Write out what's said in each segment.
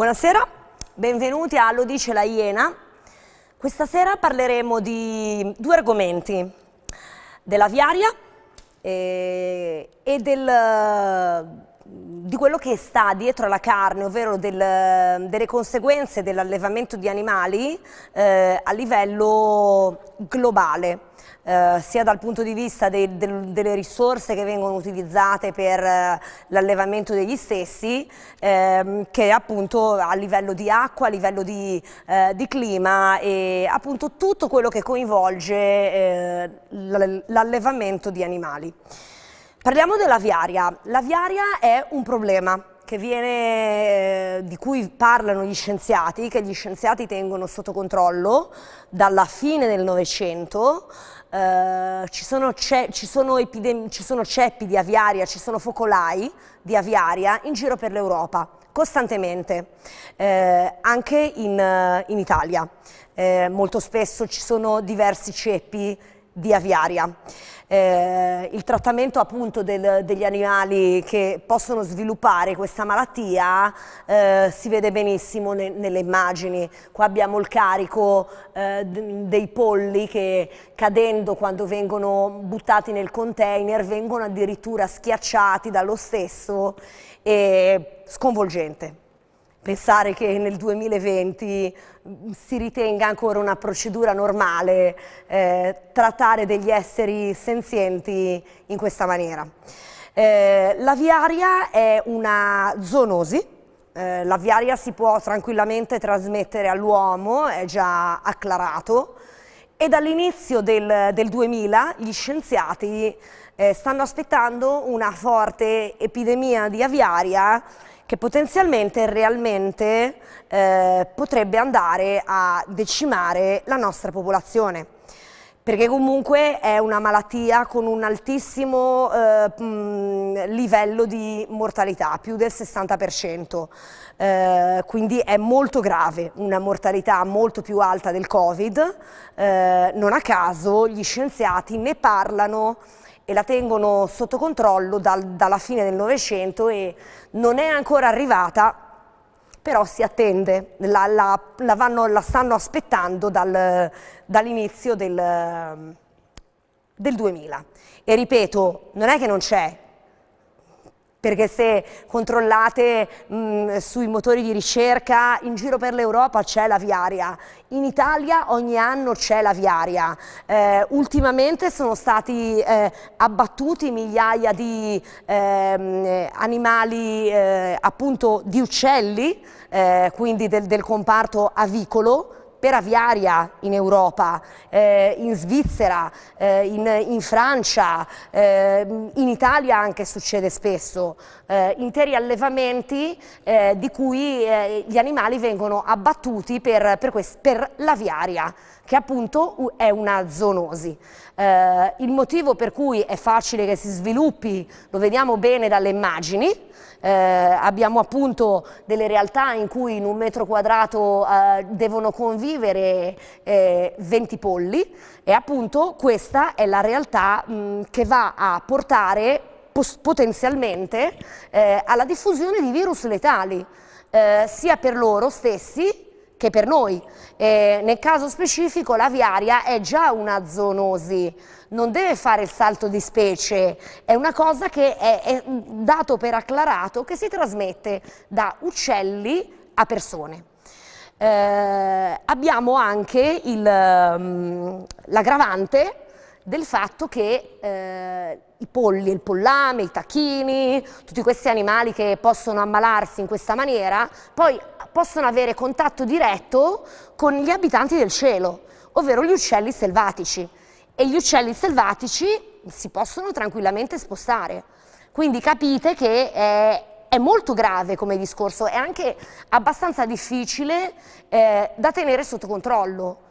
Buonasera, benvenuti a Lo dice la Iena. Questa sera parleremo di due argomenti, della viaria e, eh, e del, di quello che sta dietro alla carne, ovvero del, delle conseguenze dell'allevamento di animali eh, a livello globale. Eh, sia dal punto di vista de, de, delle risorse che vengono utilizzate per eh, l'allevamento degli stessi, ehm, che appunto a livello di acqua, a livello di, eh, di clima e appunto tutto quello che coinvolge eh, l'allevamento di animali. Parliamo della viaria. La viaria è un problema Viene, eh, di cui parlano gli scienziati, che gli scienziati tengono sotto controllo dalla fine del Novecento. Eh, ci, sono ci sono, ci sono ceppi di aviaria, ci sono focolai di aviaria in giro per l'Europa, costantemente, eh, anche in, eh, in Italia. Eh, molto spesso ci sono diversi ceppi di aviaria eh, il trattamento appunto del, degli animali che possono sviluppare questa malattia eh, si vede benissimo ne, nelle immagini. Qua abbiamo il carico eh, dei polli che cadendo quando vengono buttati nel container vengono addirittura schiacciati dallo stesso e sconvolgente. Pensare che nel 2020 mm, si ritenga ancora una procedura normale eh, trattare degli esseri senzienti in questa maniera. Eh, la viaria è una zoonosi, eh, la viaria si può tranquillamente trasmettere all'uomo, è già acclarato, e dall'inizio del, del, 2000 gli scienziati eh, stanno aspettando una forte epidemia di aviaria che potenzialmente realmente eh, potrebbe andare a decimare la nostra popolazione perché comunque è una malattia con un altissimo eh, mh, livello di mortalità, più del 60%, eh, quindi è molto grave, una mortalità molto più alta del Covid, eh, non a caso gli scienziati ne parlano e la tengono sotto controllo dal, dalla fine del Novecento e non è ancora arrivata, però si attende, la, la, la, vanno, la stanno aspettando dal, dall'inizio del, del 2000. E ripeto, non è che non c'è, perché se controllate mh, mm, sui motori di ricerca, in giro per l'Europa c'è la viaria, in Italia ogni anno c'è la viaria, eh, ultimamente sono stati eh, abbattuti migliaia di ehm, eh, animali, appunto di uccelli, eh, quindi del, del comparto avicolo, per aviaria in Europa, eh, in Svizzera, eh, in, in, Francia, eh, in Italia anche succede spesso, eh, interi allevamenti eh, di cui eh, gli animali vengono abbattuti per, per, per l'aviaria che appunto è una zoonosi. Eh, il motivo per cui è facile che si sviluppi, lo vediamo bene dalle immagini, eh, abbiamo appunto delle realtà in cui in un metro quadrato eh, devono convivere 20 eh, polli e appunto questa è la realtà mh, che va a portare potenzialmente eh, alla diffusione di virus letali, eh, sia per loro stessi che per noi. Eh, nel caso specifico la viaria è già una zoonosi, non deve fare il salto di specie, è una cosa che è, è dato per acclarato che si trasmette da uccelli a persone. Eh, abbiamo anche mm, l'aggravante del fatto che eh, i polli, il pollame, i tacchini, tutti questi animali che possono ammalarsi in questa maniera, poi possono avere contatto diretto con gli abitanti del cielo, ovvero gli uccelli selvatici. E gli uccelli selvatici si possono tranquillamente spostare. Quindi capite che è, è molto grave come discorso, è anche abbastanza difficile eh, da tenere sotto controllo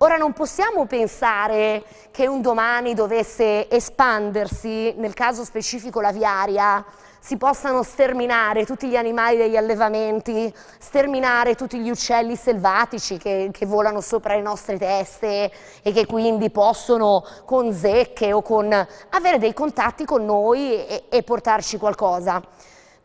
Ora non possiamo pensare che un domani dovesse espandersi, nel caso specifico la viaria, si possano sterminare tutti gli animali degli allevamenti, sterminare tutti gli uccelli selvatici che, che volano sopra le nostre teste e che quindi possono con zecche o con avere dei contatti con noi e, e portarci qualcosa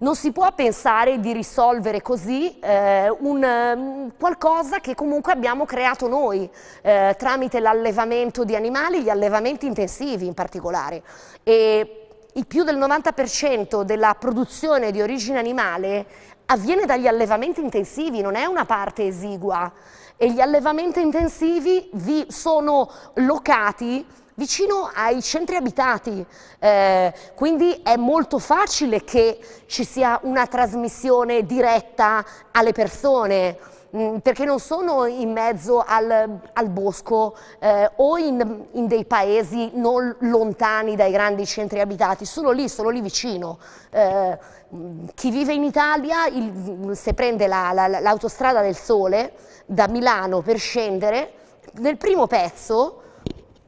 non si può pensare di risolvere così eh, un, um, qualcosa che comunque abbiamo creato noi eh, tramite l'allevamento di animali, gli allevamenti intensivi in particolare. E il più del 90% della produzione di origine animale avviene dagli allevamenti intensivi, non è una parte esigua e gli allevamenti intensivi vi sono locati vicino ai centri abitati, eh, quindi è molto facile che ci sia una trasmissione diretta alle persone mm, perché non sono in mezzo al, al bosco eh, o in, in, dei paesi non lontani dai grandi centri abitati, sono lì, sono lì vicino. Eh, mm, chi vive in Italia, il, mm, se prende l'autostrada la, la, del sole da Milano per scendere, nel primo pezzo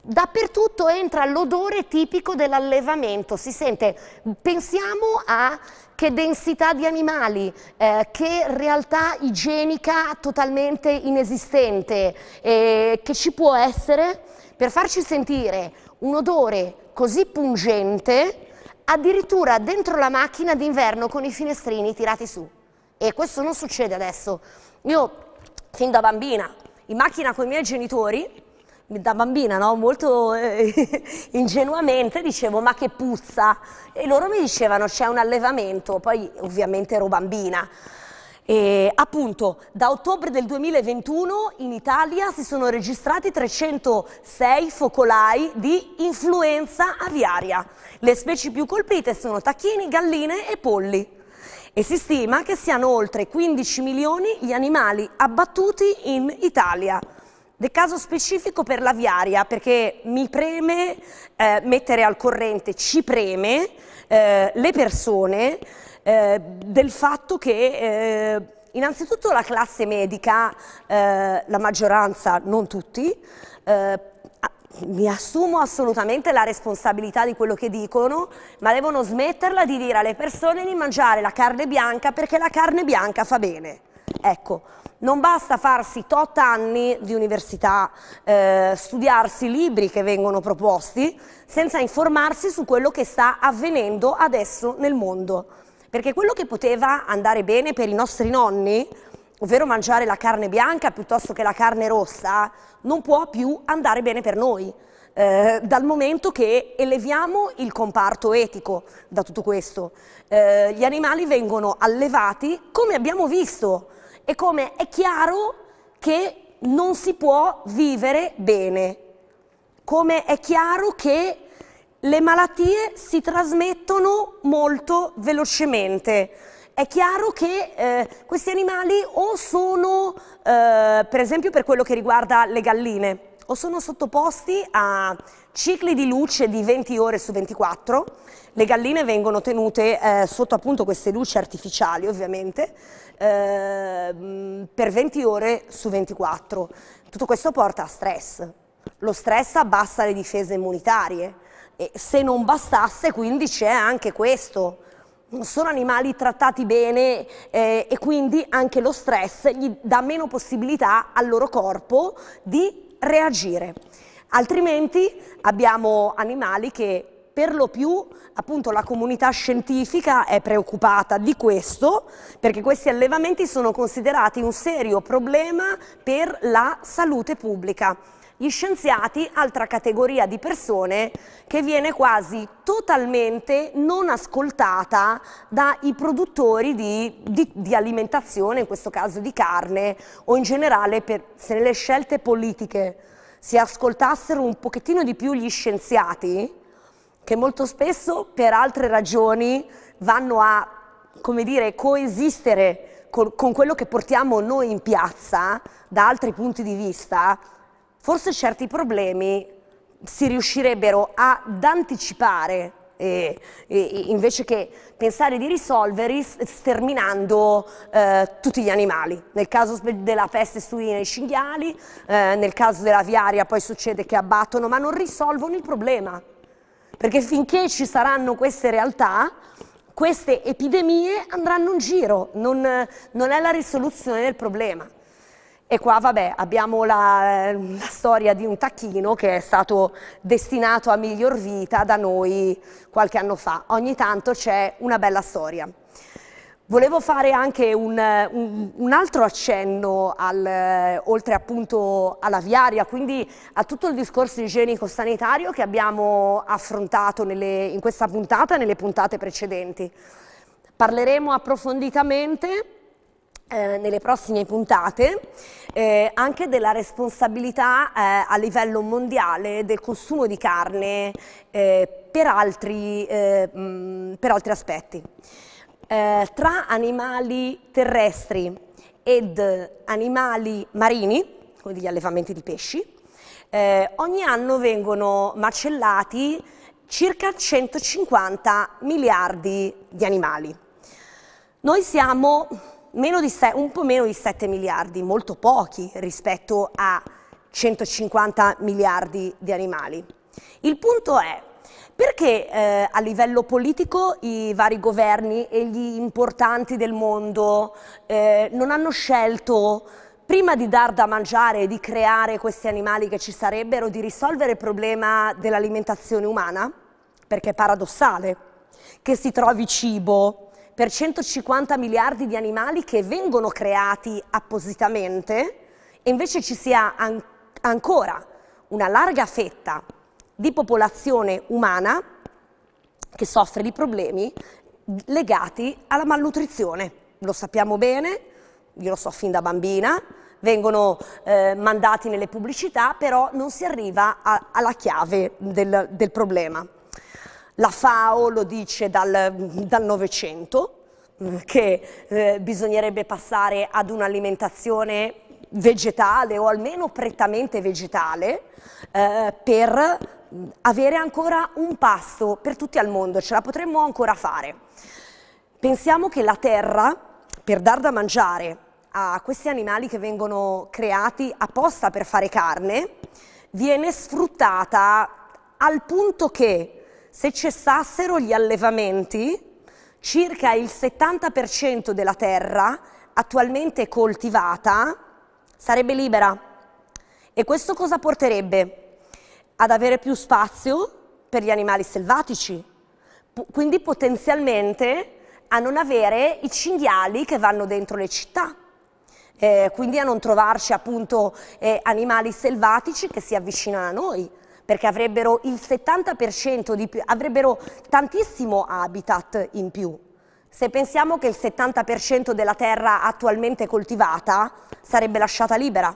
dappertutto entra l'odore tipico dell'allevamento, si sente, pensiamo a che densità di animali, eh, che realtà igienica totalmente inesistente eh, che ci può essere per farci sentire un odore così pungente addirittura dentro la macchina d'inverno con i finestrini tirati su. E questo non succede adesso. Io, fin da bambina, in macchina con i miei genitori, da bambina, no? molto eh, ingenuamente, dicevo ma che puzza e loro mi dicevano c'è un allevamento, poi ovviamente ero bambina. E, appunto, da ottobre del 2021 in Italia si sono registrati 306 focolai di influenza aviaria. Le specie più colpite sono tacchini, galline e polli e si stima che siano oltre 15 milioni gli animali abbattuti in Italia. Del caso specifico per la viaria, perché mi preme eh, mettere al corrente, ci preme eh, le persone eh, del fatto che eh, innanzitutto la classe medica, eh, la maggioranza, non tutti, eh, mi assumo assolutamente la responsabilità di quello che dicono, ma devono smetterla di dire alle persone di mangiare la carne bianca perché la carne bianca fa bene ecco, non basta farsi tot anni di università, eh, studiarsi libri che vengono proposti, senza informarsi su quello che sta avvenendo adesso nel mondo. Perché quello che poteva andare bene per i nostri nonni, ovvero mangiare la carne bianca piuttosto che la carne rossa, non può più andare bene per noi. Eh, dal momento che eleviamo il comparto etico da tutto questo. Eh, gli animali vengono allevati, come abbiamo visto, e come è chiaro che non si può vivere bene, come è chiaro che le malattie si trasmettono molto velocemente. È chiaro che eh, questi animali o sono, eh, per esempio per quello che riguarda le galline, o sono sottoposti a cicli di luce di 20 ore su 24, le galline vengono tenute eh, sotto appunto queste luci artificiali ovviamente eh, per 20 ore su 24. Tutto questo porta a stress, lo stress abbassa le difese immunitarie e se non bastasse quindi c'è anche questo. Non sono animali trattati bene eh, e quindi anche lo stress gli dà meno possibilità al loro corpo di reagire. Altrimenti abbiamo animali che per lo più appunto, la comunità scientifica è preoccupata di questo perché questi allevamenti sono considerati un serio problema per la salute pubblica. Gli scienziati, altra categoria di persone che viene quasi totalmente non ascoltata dai produttori di, di, di alimentazione, in questo caso di carne, o in generale per, se nelle scelte politiche si ascoltassero un pochettino di più gli scienziati, che molto spesso per altre ragioni vanno a, come dire, coesistere con, con quello che portiamo noi in piazza da altri punti di vista, forse certi problemi si riuscirebbero ad anticipare eh, invece che pensare di risolverli sterminando eh, tutti gli animali. Nel caso della peste suina e cinghiali, eh, nel caso della viaria poi succede che abbattono, ma non risolvono il problema. Perché finché ci saranno queste realtà, queste epidemie andranno in giro, non, non è la risoluzione del problema. E qua, vabbè, abbiamo la, la, storia di un tacchino che è stato destinato a miglior vita da noi qualche anno fa. Ogni tanto c'è una bella storia. Volevo fare anche un, un, un altro accenno, al, oltre appunto alla viaria, quindi a tutto il discorso igienico-sanitario che abbiamo affrontato nelle, in questa puntata e nelle puntate precedenti. Parleremo approfonditamente eh, nelle prossime puntate eh, anche della responsabilità eh, a livello mondiale del consumo di carne eh, per altri, eh, mh, per, altri, aspetti. tra animali terrestri ed animali marini, come gli allevamenti di pesci, ogni anno vengono macellati circa 150 miliardi di animali. Noi siamo un po' meno di 7 miliardi, molto pochi rispetto a 150 miliardi di animali. Il punto è perché eh, a livello politico i vari governi e gli importanti del mondo eh, non hanno scelto prima di dar da mangiare e di creare questi animali che ci sarebbero, di risolvere il problema dell'alimentazione umana? Perché è paradossale che si trovi cibo per 150 miliardi di animali che vengono creati appositamente e invece ci sia an ancora una larga fetta di popolazione umana che soffre di problemi legati alla malnutrizione. Lo sappiamo bene, io lo so fin da bambina, vengono eh, mandati nelle pubblicità, però non si arriva a, alla chiave del, del problema. La FAO lo dice dal Novecento, eh, che eh, bisognerebbe passare ad un'alimentazione vegetale o almeno prettamente vegetale eh, per avere ancora un pasto per tutti al mondo, ce la potremmo ancora fare. Pensiamo che la terra, per dar da mangiare a questi animali che vengono creati apposta per fare carne, viene sfruttata al punto che se cessassero gli allevamenti, circa il 70% della terra attualmente coltivata sarebbe libera. E questo cosa porterebbe? Ad avere più spazio per gli animali selvatici, quindi potenzialmente a non avere i cinghiali che vanno dentro le città. Eh, quindi a non trovarci appunto eh, animali selvatici che si avvicinano a noi perché avrebbero il 70% di più, avrebbero tantissimo habitat in più. Se pensiamo che il 70% della terra attualmente coltivata sarebbe lasciata libera.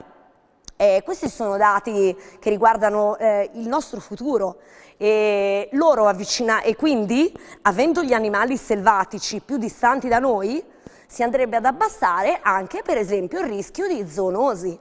Eh, questi sono dati che riguardano eh, il nostro futuro e, e quindi avendo gli animali selvatici più distanti da noi si andrebbe ad abbassare anche per esempio il rischio di zoonosi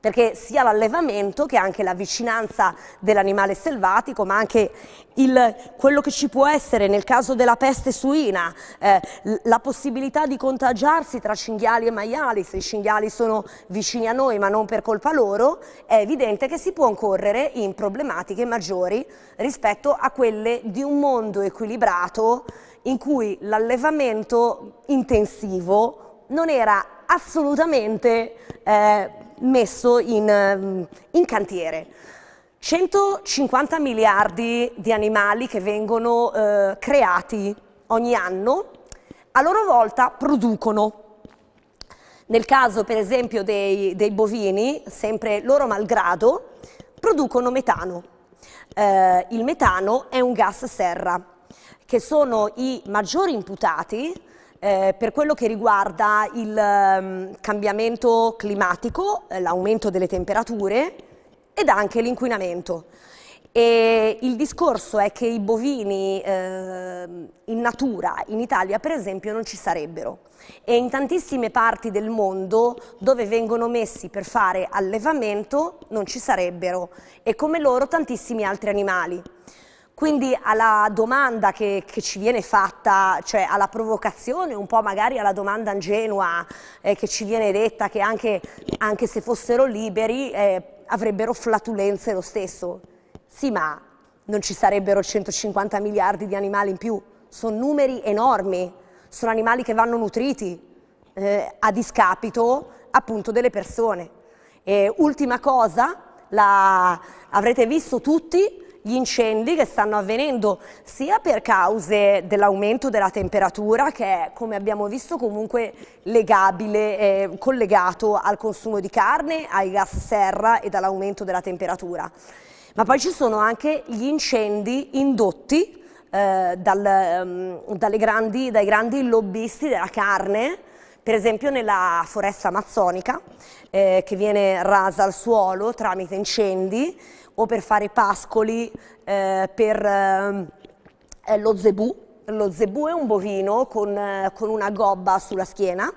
perché sia l'allevamento che anche la vicinanza dell'animale selvatico, ma anche il, quello che ci può essere nel caso della peste suina, eh, la possibilità di contagiarsi tra cinghiali e maiali, se i cinghiali sono vicini a noi ma non per colpa loro, è evidente che si può incorrere in problematiche maggiori rispetto a quelle di un mondo equilibrato in cui l'allevamento intensivo non era assolutamente eh, messo in, mm, in cantiere. 150 miliardi di animali che vengono eh, creati ogni anno, a loro volta producono. Nel caso per esempio dei, dei bovini, sempre loro malgrado, producono metano. Eh, il metano è un gas serra, che sono i maggiori imputati eh, per quello che riguarda il um, cambiamento climatico, eh, l'aumento delle temperature ed anche l'inquinamento. E il discorso è che i bovini eh, in natura, in Italia per esempio, non ci sarebbero e in tantissime parti del mondo dove vengono messi per fare allevamento non ci sarebbero e come loro tantissimi altri animali. Quindi alla domanda che, che, ci viene fatta, cioè alla provocazione, un po' magari alla domanda ingenua eh, che ci viene detta che anche, anche se fossero liberi eh, avrebbero flatulenze lo stesso. Sì, ma non ci sarebbero 150 miliardi di animali in più, sono numeri enormi, sono animali che vanno nutriti eh, a discapito appunto delle persone. E ultima cosa, la, avrete visto tutti, gli incendi che stanno avvenendo sia per cause dell'aumento della temperatura che è, come abbiamo visto, comunque legabile, eh, collegato al consumo di carne, ai gas serra e all'aumento della temperatura. Ma poi ci sono anche gli incendi indotti eh, dal, um, grandi, dai grandi lobbisti della carne, per esempio nella foresta amazzonica eh, che viene rasa al suolo tramite incendi o per fare pascoli eh, per ehm, eh, lo zebù. Lo zebù è un bovino con, eh, con una gobba sulla schiena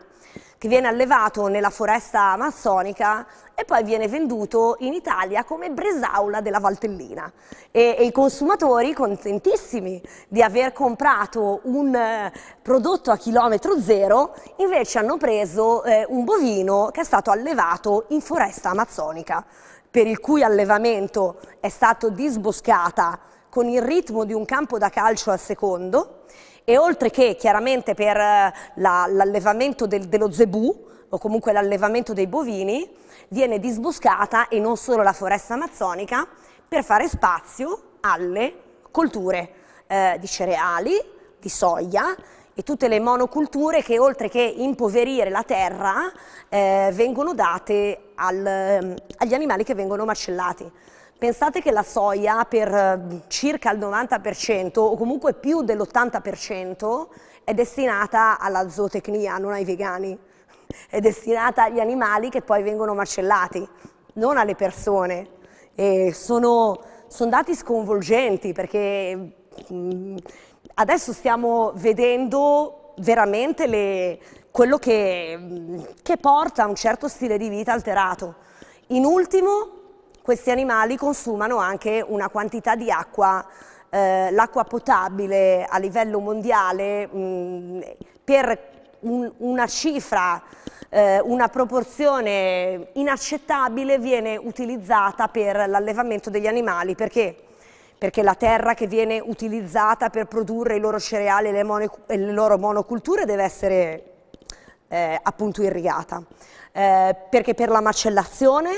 che viene allevato nella foresta amazzonica e poi viene venduto in Italia come bresaula della Valtellina. E, e i consumatori contentissimi di aver comprato un eh, prodotto a chilometro zero, invece hanno preso eh, un bovino che è stato allevato in foresta amazzonica per il cui allevamento è stato disboscata con il ritmo di un campo da calcio al secondo e oltre che chiaramente per eh, l'allevamento del, dello zebù o comunque l'allevamento dei bovini, viene disboscata e non solo la foresta amazzonica per fare spazio alle colture eh, di cereali, di soia, e tutte le monoculture che oltre che impoverire la terra eh, vengono date al, ehm, agli animali che vengono macellati. Pensate che la soia per ehm, circa il 90% o comunque più dell'80% è destinata alla zootecnia, non ai vegani, è destinata agli animali che poi vengono macellati, non alle persone. Sono, sono, dati sconvolgenti perché... Mh, mm, adesso stiamo vedendo veramente le, quello che, che porta a un certo stile di vita alterato. In ultimo, questi animali consumano anche una quantità di acqua eh, l'acqua potabile a livello mondiale mh, mm, per un, una cifra, eh, una proporzione inaccettabile viene utilizzata per l'allevamento degli animali perché perché la terra che viene utilizzata per produrre i loro cereali e le, e le loro monoculture deve essere eh, appunto irrigata, eh, perché per la macellazione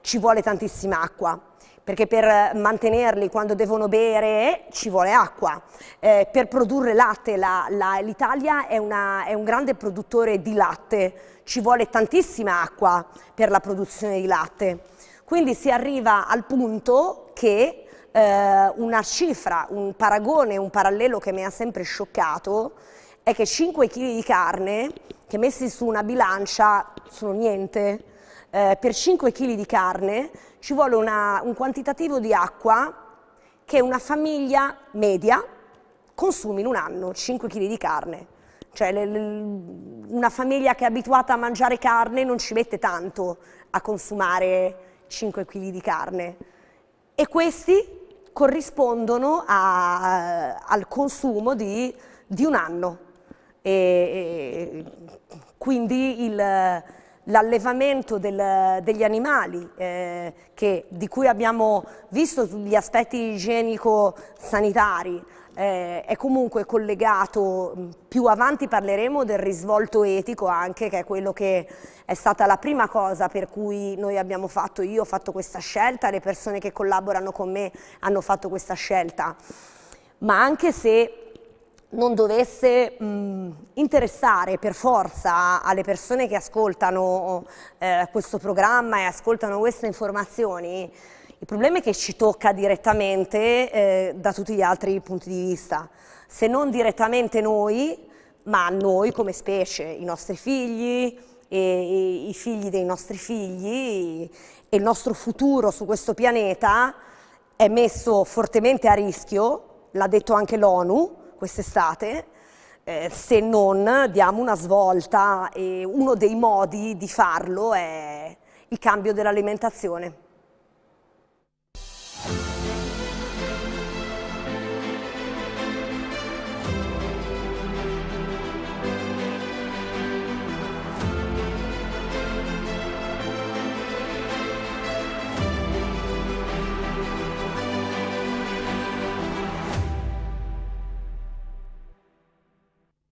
ci vuole tantissima acqua, perché per mantenerli quando devono bere ci vuole acqua. Eh, per produrre latte, la, l'Italia è, è, un grande produttore di latte, ci vuole tantissima acqua per la produzione di latte. Quindi si arriva al punto che eh, una cifra, un paragone, un parallelo che mi ha sempre scioccato è che 5 kg di carne che messi su una bilancia sono niente. Eh, per 5 kg di carne ci vuole una, un quantitativo di acqua che una famiglia media consumi in un anno, 5 kg di carne. Cioè le, le, una famiglia che è abituata a mangiare carne non ci mette tanto a consumare 5 kg di carne. E questi corrispondono a, al consumo di, di un anno. E, e quindi l'allevamento degli animali, eh, che, di cui abbiamo visto gli aspetti igienico-sanitari, eh, è comunque collegato, mm, più avanti parleremo del risvolto etico anche, che è quello che è stata la prima cosa per cui noi abbiamo fatto, io ho fatto questa scelta, le persone che collaborano con me hanno fatto questa scelta. Ma anche se non dovesse mh, mm, interessare per forza alle persone che ascoltano eh, questo programma e ascoltano queste informazioni, il problema è che ci tocca direttamente eh, da tutti gli altri punti di vista. Se non direttamente noi, ma noi come specie, i nostri figli, e, i figli dei nostri figli e il nostro futuro su questo pianeta è messo fortemente a rischio, l'ha detto anche l'ONU quest'estate, eh, se non diamo una svolta e uno dei modi di farlo è il cambio dell'alimentazione.